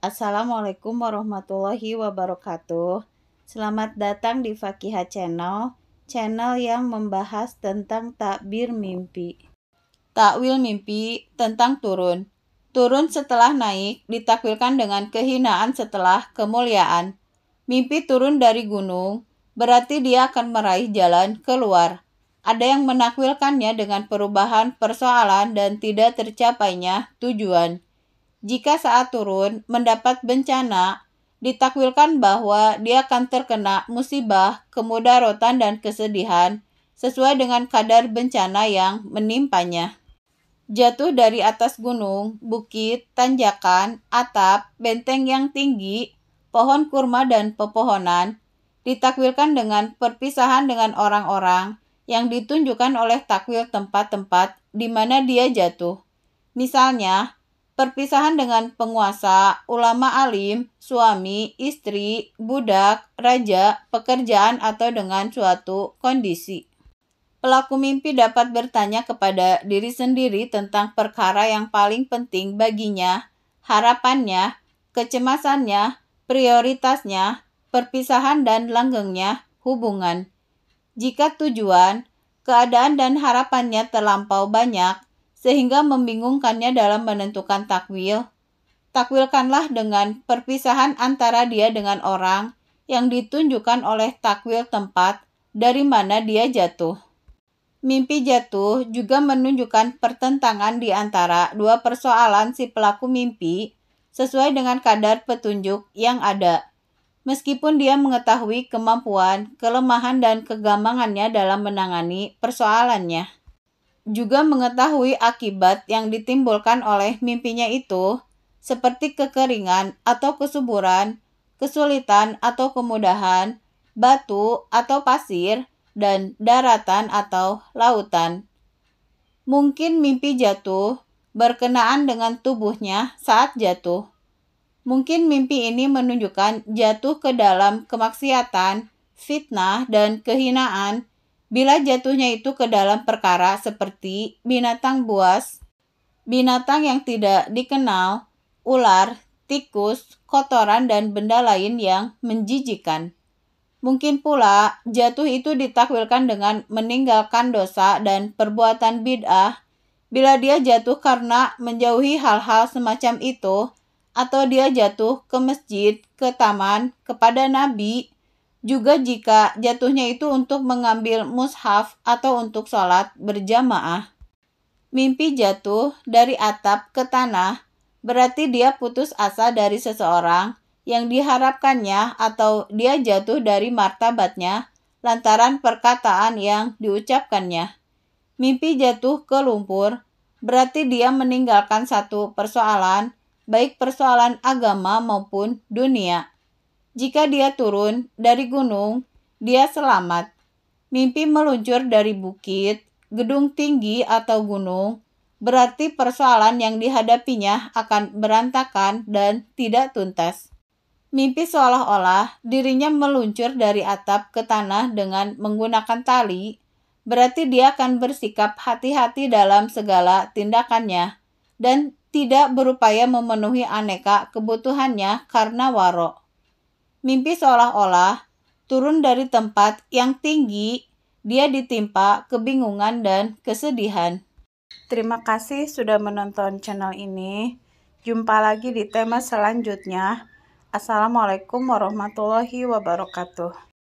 Assalamualaikum warahmatullahi wabarakatuh. Selamat datang di Fakihah Channel, channel yang membahas tentang takbir mimpi. Takwil mimpi tentang turun. Turun setelah naik ditakwilkan dengan kehinaan setelah kemuliaan. Mimpi turun dari gunung berarti dia akan meraih jalan keluar. Ada yang menakwilkannya dengan perubahan persoalan dan tidak tercapainya tujuan jika saat turun mendapat bencana, ditakwilkan bahwa dia akan terkena musibah, kemudaratan, dan kesedihan sesuai dengan kadar bencana yang menimpanya. Jatuh dari atas gunung, bukit, tanjakan, atap, benteng yang tinggi, pohon kurma, dan pepohonan ditakwilkan dengan perpisahan dengan orang-orang yang ditunjukkan oleh takwil tempat-tempat di mana dia jatuh. Misalnya, Perpisahan dengan penguasa, ulama alim, suami, istri, budak, raja, pekerjaan, atau dengan suatu kondisi. Pelaku mimpi dapat bertanya kepada diri sendiri tentang perkara yang paling penting baginya, harapannya, kecemasannya, prioritasnya, perpisahan dan langgengnya, hubungan. Jika tujuan, keadaan dan harapannya terlampau banyak, sehingga membingungkannya dalam menentukan takwil. Takwilkanlah dengan perpisahan antara dia dengan orang yang ditunjukkan oleh takwil tempat dari mana dia jatuh. Mimpi jatuh juga menunjukkan pertentangan di antara dua persoalan si pelaku mimpi sesuai dengan kadar petunjuk yang ada. Meskipun dia mengetahui kemampuan, kelemahan, dan kegamangannya dalam menangani persoalannya juga mengetahui akibat yang ditimbulkan oleh mimpinya itu, seperti kekeringan atau kesuburan, kesulitan atau kemudahan, batu atau pasir, dan daratan atau lautan. Mungkin mimpi jatuh berkenaan dengan tubuhnya saat jatuh. Mungkin mimpi ini menunjukkan jatuh ke dalam kemaksiatan, fitnah, dan kehinaan Bila jatuhnya itu ke dalam perkara seperti binatang buas, binatang yang tidak dikenal, ular, tikus, kotoran, dan benda lain yang menjijikan. Mungkin pula jatuh itu ditakwilkan dengan meninggalkan dosa dan perbuatan bid'ah bila dia jatuh karena menjauhi hal-hal semacam itu atau dia jatuh ke masjid, ke taman, kepada nabi, juga jika jatuhnya itu untuk mengambil mushaf atau untuk sholat berjamaah. Mimpi jatuh dari atap ke tanah berarti dia putus asa dari seseorang yang diharapkannya atau dia jatuh dari martabatnya lantaran perkataan yang diucapkannya. Mimpi jatuh ke lumpur berarti dia meninggalkan satu persoalan, baik persoalan agama maupun dunia. Jika dia turun dari gunung, dia selamat. Mimpi meluncur dari bukit, gedung tinggi atau gunung, berarti persoalan yang dihadapinya akan berantakan dan tidak tuntas. Mimpi seolah-olah dirinya meluncur dari atap ke tanah dengan menggunakan tali, berarti dia akan bersikap hati-hati dalam segala tindakannya dan tidak berupaya memenuhi aneka kebutuhannya karena warok. Mimpi seolah-olah turun dari tempat yang tinggi, dia ditimpa kebingungan dan kesedihan. Terima kasih sudah menonton channel ini. Jumpa lagi di tema selanjutnya. Assalamualaikum warahmatullahi wabarakatuh.